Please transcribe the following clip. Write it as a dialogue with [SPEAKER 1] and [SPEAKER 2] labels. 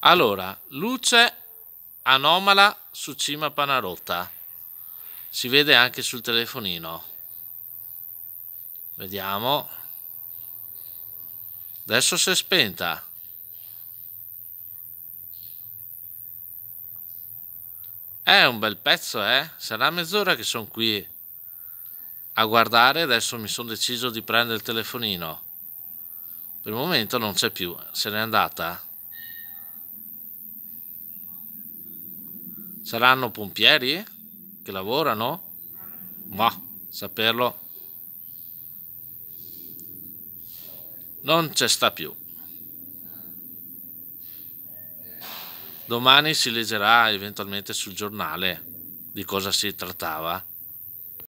[SPEAKER 1] Allora, luce anomala su cima panarotta. Si vede anche sul telefonino. Vediamo. Adesso si è spenta. È un bel pezzo, eh? Sarà mezz'ora che sono qui a guardare. Adesso mi sono deciso di prendere il telefonino. Per il momento non c'è più. Se n'è andata. Saranno pompieri che lavorano? Ma saperlo non c'è sta più. Domani si leggerà eventualmente sul giornale di cosa si trattava.